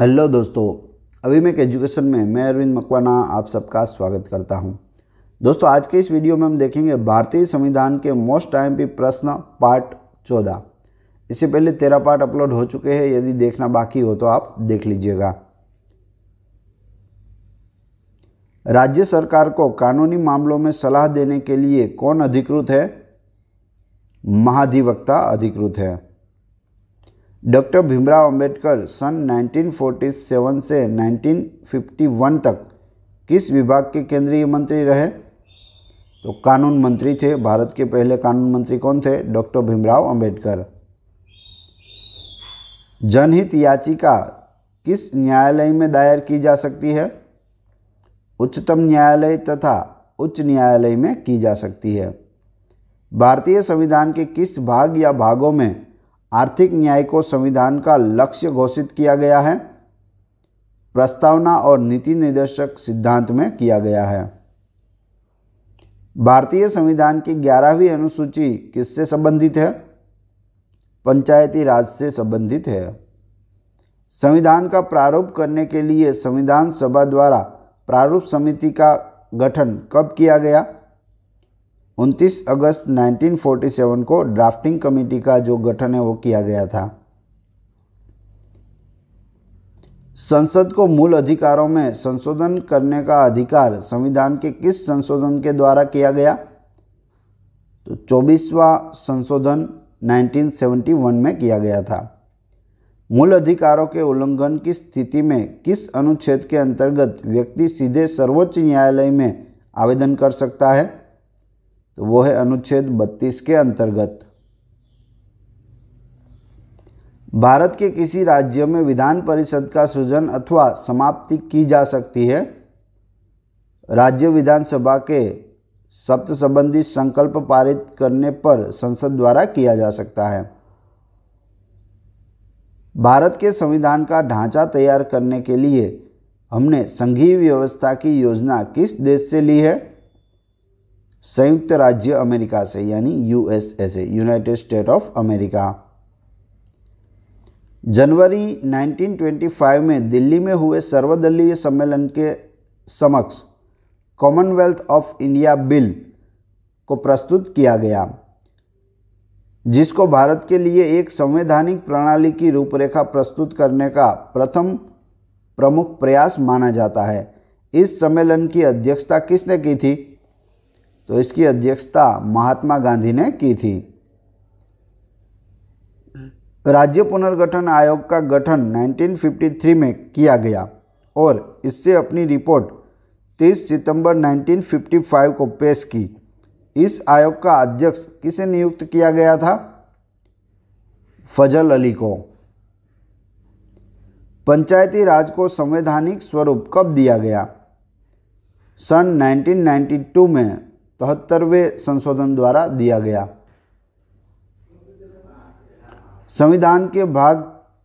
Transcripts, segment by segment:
Hello दोस्तों अभी मैं एजुकेशन में मैं अरविंद मकवाना आप सबका स्वागत करता हूं। दोस्तों आज के इस वीडियो में हम देखेंगे भारतीय संविधान के मोस्ट टाइम पी प्रश्न पार्ट चौदह इससे पहले तेरह पार्ट अपलोड हो चुके हैं यदि देखना बाकी हो तो आप देख लीजिएगा राज्य सरकार को कानूनी मामलों में सलाह देने के लिए कौन अधिकृत है महाधिवक्ता अधिकृत है डॉक्टर भीमराव अंबेडकर सन 1947 से 1951 तक किस विभाग के केंद्रीय मंत्री रहे तो कानून मंत्री थे भारत के पहले कानून मंत्री कौन थे डॉक्टर भीमराव अंबेडकर जनहित याचिका किस न्यायालय में दायर की जा सकती है उच्चतम न्यायालय तथा उच्च न्यायालय में की जा सकती है भारतीय संविधान के किस भाग या भागों में आर्थिक न्याय को संविधान का लक्ष्य घोषित किया गया है प्रस्तावना और नीति निर्देशक सिद्धांत में किया गया है भारतीय संविधान की ग्यारहवीं अनुसूची किससे संबंधित है पंचायती राज से संबंधित है संविधान का प्रारूप करने के लिए संविधान सभा द्वारा प्रारूप समिति का गठन कब किया गया 29 अगस्त 1947 को ड्राफ्टिंग कमेटी का जो गठन है वो किया गया था संसद को मूल अधिकारों में संशोधन करने का अधिकार संविधान के किस संशोधन के द्वारा किया गया तो चौबीसवा संशोधन 1971 में किया गया था मूल अधिकारों के उल्लंघन की स्थिति में किस अनुच्छेद के अंतर्गत व्यक्ति सीधे सर्वोच्च न्यायालय में आवेदन कर सकता है तो वो है अनुच्छेद 32 के अंतर्गत भारत के किसी राज्य में विधान परिषद का सृजन अथवा समाप्ति की जा सकती है राज्य विधानसभा के सप्त संबंधी संकल्प पारित करने पर संसद द्वारा किया जा सकता है भारत के संविधान का ढांचा तैयार करने के लिए हमने संघीय व्यवस्था की योजना किस देश से ली है संयुक्त राज्य अमेरिका से यानी यूएसए से यूनाइटेड स्टेट ऑफ अमेरिका जनवरी 1925 में दिल्ली में हुए सर्वदलीय सम्मेलन के समक्ष कॉमनवेल्थ ऑफ इंडिया बिल को प्रस्तुत किया गया जिसको भारत के लिए एक संवैधानिक प्रणाली की रूपरेखा प्रस्तुत करने का प्रथम प्रमुख प्रयास माना जाता है इस सम्मेलन की अध्यक्षता किसने की थी तो इसकी अध्यक्षता महात्मा गांधी ने की थी राज्य पुनर्गठन आयोग का गठन 1953 में किया गया और इससे अपनी रिपोर्ट 30 सितंबर 1955 को पेश की इस आयोग का अध्यक्ष किसे नियुक्त किया गया था फजल अली को पंचायती राज को संवैधानिक स्वरूप कब दिया गया सन 1992 में तहत्तरवें संशोधन द्वारा दिया गया संविधान के भाग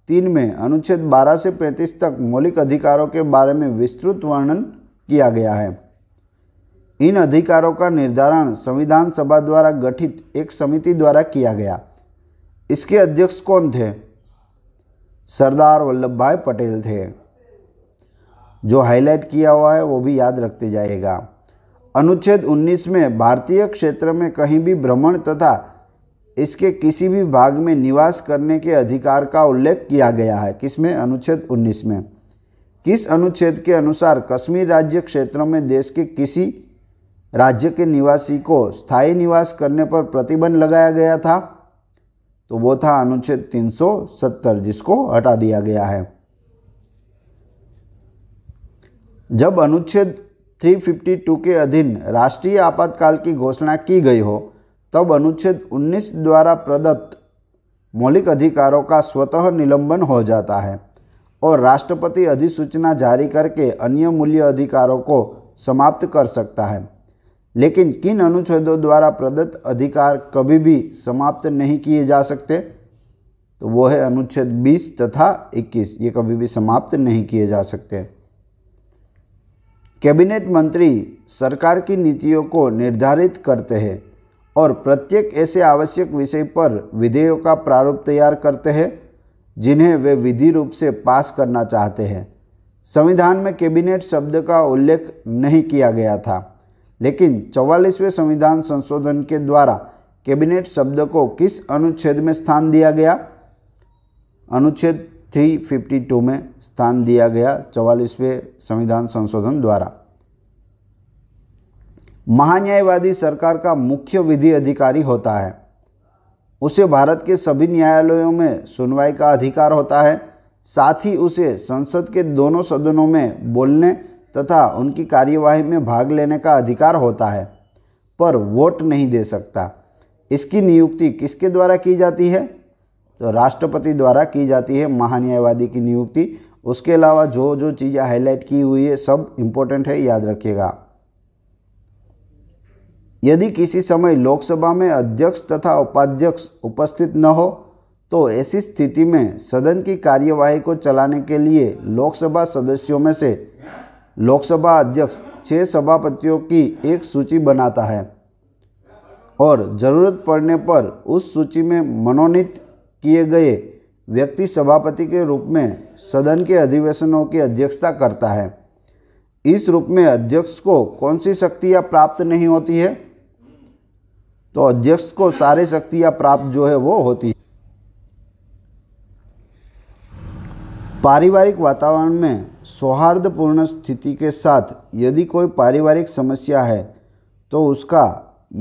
तीन में अनुच्छेद 12 से 35 तक मौलिक अधिकारों के बारे में विस्तृत वर्णन किया गया है इन अधिकारों का निर्धारण संविधान सभा द्वारा गठित एक समिति द्वारा किया गया इसके अध्यक्ष कौन थे सरदार वल्लभ भाई पटेल थे जो हाईलाइट किया हुआ है वो भी याद रखते जाएगा अनुच्छेद 19 में भारतीय क्षेत्र में कहीं भी भ्रमण तथा इसके किसी भी भाग में निवास करने के अधिकार का उल्लेख किया गया है किसमें अनुच्छेद 19 में किस अनुच्छेद के अनुसार कश्मीर राज्य क्षेत्र में देश के किसी राज्य के निवासी को स्थायी निवास करने पर प्रतिबंध लगाया गया था तो वो था अनुच्छेद 370 जिसको हटा दिया गया है जब अनुच्छेद 352 के अधीन राष्ट्रीय आपातकाल की घोषणा की गई हो तब अनुच्छेद 19 द्वारा प्रदत्त मौलिक अधिकारों का स्वतः निलंबन हो जाता है और राष्ट्रपति अधिसूचना जारी करके अन्य मूल्य अधिकारों को समाप्त कर सकता है लेकिन किन अनुच्छेदों द्वारा प्रदत्त अधिकार कभी भी समाप्त नहीं किए जा सकते तो वो है अनुच्छेद 20 तथा 21 ये कभी भी समाप्त नहीं किए जा सकते कैबिनेट मंत्री सरकार की नीतियों को निर्धारित करते हैं और प्रत्येक ऐसे आवश्यक विषय पर विधेयक का प्रारूप तैयार करते हैं जिन्हें वे विधि रूप से पास करना चाहते हैं संविधान में कैबिनेट शब्द का उल्लेख नहीं किया गया था लेकिन चौवालीसवें संविधान संशोधन के द्वारा कैबिनेट शब्द को किस अनुच्छेद में स्थान दिया गया अनुच्छेद 352 में स्थान दिया गया चौवालीसवें संविधान संशोधन द्वारा महान्यायवादी सरकार का मुख्य विधि अधिकारी होता है उसे भारत के सभी न्यायालयों में सुनवाई का अधिकार होता है साथ ही उसे संसद के दोनों सदनों में बोलने तथा उनकी कार्यवाही में भाग लेने का अधिकार होता है पर वोट नहीं दे सकता इसकी नियुक्ति किसके द्वारा की जाती है तो राष्ट्रपति द्वारा की जाती है महान्यायवादी की नियुक्ति उसके अलावा जो जो चीज़ें हाईलाइट की हुई है सब इम्पोर्टेंट है याद रखिएगा यदि किसी समय लोकसभा में अध्यक्ष तथा उपाध्यक्ष उपस्थित न हो तो ऐसी स्थिति में सदन की कार्यवाही को चलाने के लिए लोकसभा सदस्यों में से लोकसभा अध्यक्ष छह सभापतियों की एक सूची बनाता है और ज़रूरत पड़ने पर उस सूची में मनोनीत किए गए व्यक्ति सभापति के रूप में सदन के अधिवेशनों की अध्यक्षता करता है इस रूप में अध्यक्ष को कौन सी शक्तियाँ प्राप्त नहीं होती है तो अध्यक्ष को सारे शक्तियाँ प्राप्त जो है वो होती है पारिवारिक वातावरण में सौहार्दपूर्ण स्थिति के साथ यदि कोई पारिवारिक समस्या है तो उसका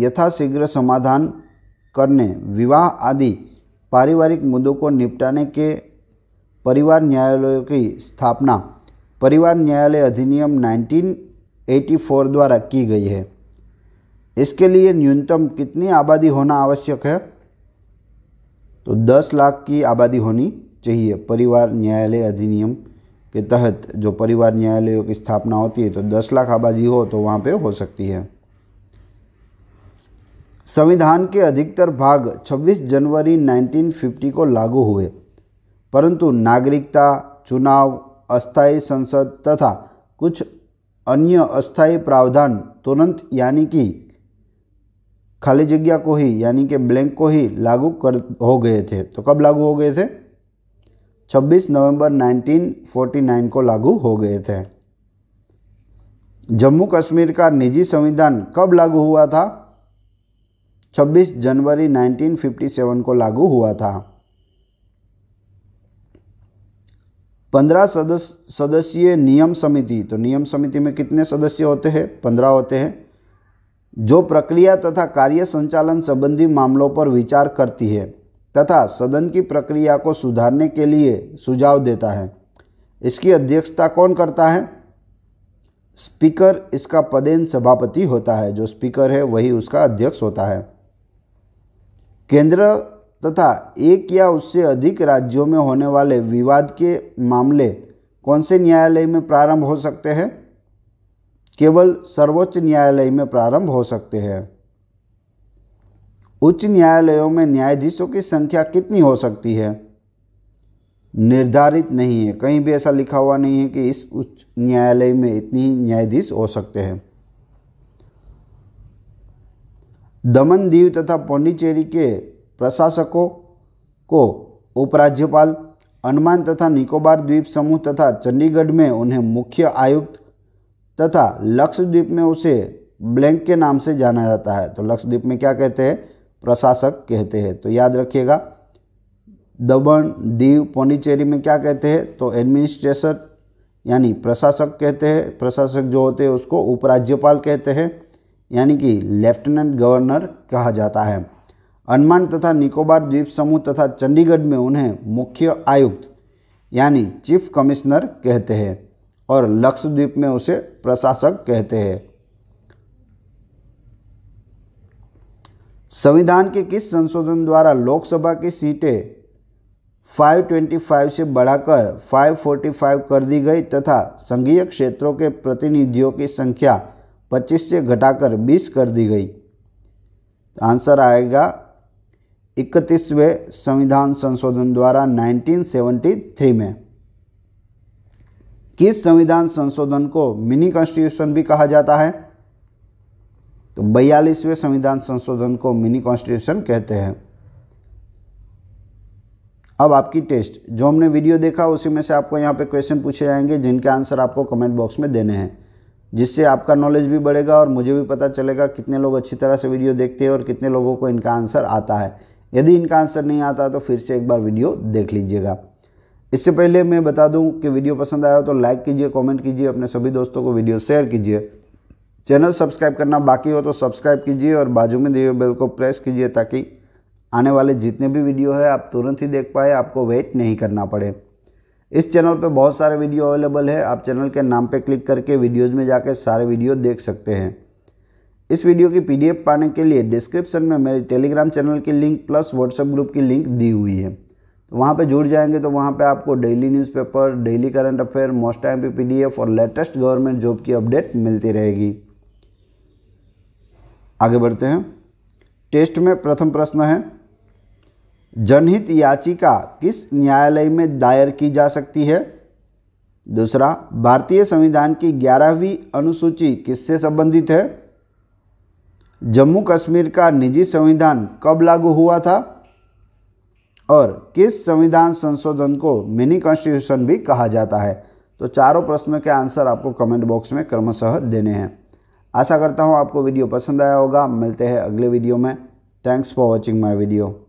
यथाशीघ्र समाधान करने विवाह आदि पारिवारिक मुद्दों को निपटाने के परिवार न्यायालयों की स्थापना परिवार न्यायालय अधिनियम 1984 द्वारा की गई है इसके लिए न्यूनतम कितनी आबादी होना आवश्यक है तो 10 लाख की आबादी होनी चाहिए परिवार न्यायालय अधिनियम के तहत जो परिवार न्यायालयों की स्थापना होती है तो 10 लाख आबादी हो तो वहाँ पे हो सकती है संविधान के अधिकतर भाग 26 जनवरी 1950 को लागू हुए परंतु नागरिकता चुनाव अस्थायी संसद तथा कुछ अन्य अस्थायी प्रावधान तुरंत यानी कि खाली जगह को ही यानी कि ब्लैंक को ही लागू कर हो गए थे तो कब लागू हो गए थे 26 नवंबर 1949 को लागू हो गए थे जम्मू कश्मीर का निजी संविधान कब लागू हुआ था 26 जनवरी 1957 को लागू हुआ था पंद्रह सदस्य सदस्यीय नियम समिति तो नियम समिति में कितने सदस्य होते हैं पंद्रह होते हैं जो प्रक्रिया तथा कार्य संचालन संबंधी मामलों पर विचार करती है तथा सदन की प्रक्रिया को सुधारने के लिए सुझाव देता है इसकी अध्यक्षता कौन करता है स्पीकर इसका पदेन सभापति होता है जो स्पीकर है वही उसका अध्यक्ष होता है केंद्र तथा एक या उससे अधिक राज्यों में होने वाले विवाद के मामले कौन से न्यायालय में प्रारंभ हो सकते हैं केवल सर्वोच्च न्यायालय में प्रारंभ हो सकते हैं उच्च न्यायालयों में न्यायाधीशों की संख्या कितनी हो सकती है निर्धारित नहीं है कहीं भी ऐसा लिखा हुआ नहीं है कि इस उच्च न्यायालय में इतनी न्यायाधीश हो सकते हैं दमन दीव तथा पौंडिचेरी के प्रशासकों को उपराज्यपाल अंडमान तथा निकोबार द्वीप समूह तथा चंडीगढ़ में उन्हें मुख्य आयुक्त तथा लक्षद्वीप में उसे ब्लैंक के नाम से जाना जाता है तो लक्षद्वीप में क्या कहते हैं प्रशासक कहते हैं तो याद रखिएगा दमन दीव पौंडीचेरी में क्या कहते हैं तो एडमिनिस्ट्रेशन यानी प्रशासक कहते हैं प्रशासक जो होते हैं उसको उपराज्यपाल कहते हैं यानी कि लेफ्टिनेंट गवर्नर कहा जाता है अंडमान तथा निकोबार द्वीप समूह तथा चंडीगढ़ में उन्हें मुख्य आयुक्त यानी चीफ कमिश्नर कहते हैं और लक्षद्वीप में उसे प्रशासक कहते हैं संविधान के किस संशोधन द्वारा लोकसभा की सीटें 525 से बढ़ाकर 545 कर दी गई तथा संघीय क्षेत्रों के प्रतिनिधियों की संख्या 25 से घटाकर 20 कर दी गई आंसर आएगा इकतीसवें संविधान संशोधन द्वारा 1973 में किस संविधान संशोधन को मिनी कॉन्स्टिट्यूशन भी कहा जाता है तो बयालीसवें संविधान संशोधन को मिनी कॉन्स्टिट्यूशन कहते हैं अब आपकी टेस्ट जो हमने वीडियो देखा उसी में से आपको यहाँ पे क्वेश्चन पूछे जाएंगे जिनके आंसर आपको कमेंट बॉक्स में देने हैं जिससे आपका नॉलेज भी बढ़ेगा और मुझे भी पता चलेगा कितने लोग अच्छी तरह से वीडियो देखते हैं और कितने लोगों को इनका आंसर आता है यदि इनका आंसर नहीं आता तो फिर से एक बार वीडियो देख लीजिएगा इससे पहले मैं बता दूं कि वीडियो पसंद आया हो तो लाइक कीजिए कमेंट कीजिए अपने सभी दोस्तों को वीडियो शेयर कीजिए चैनल सब्सक्राइब करना बाकी हो तो सब्सक्राइब कीजिए और बाजू में दिए बेल को प्रेस कीजिए ताकि आने वाले जितने भी वीडियो है आप तुरंत ही देख पाए आपको वेट नहीं करना पड़े इस चैनल पे बहुत सारे वीडियो अवेलेबल है आप चैनल के नाम पे क्लिक करके वीडियोज़ में जाकर सारे वीडियो देख सकते हैं इस वीडियो की पीडीएफ पाने के लिए डिस्क्रिप्शन में मेरे टेलीग्राम चैनल की लिंक प्लस व्हाट्सएप ग्रुप की लिंक दी हुई है तो वहाँ पर जुड़ जाएंगे तो वहाँ पर आपको daily newspaper daily current affair most time P P और लेटेस्ट गवर्नमेंट जॉब की अपडेट मिलती रहेगी आगे बढ़ते हैं टेस्ट में प्रथम प्रश्न है जनहित याचिका किस न्यायालय में दायर की जा सकती है दूसरा भारतीय संविधान की ग्यारहवीं अनुसूची किससे संबंधित है जम्मू कश्मीर का निजी संविधान कब लागू हुआ था और किस संविधान संशोधन को मिनी कॉन्स्टिट्यूशन भी कहा जाता है तो चारों प्रश्नों के आंसर आपको कमेंट बॉक्स में क्रमशः देने हैं आशा करता हूँ आपको वीडियो पसंद आया होगा मिलते हैं अगले वीडियो में thanks for watching my video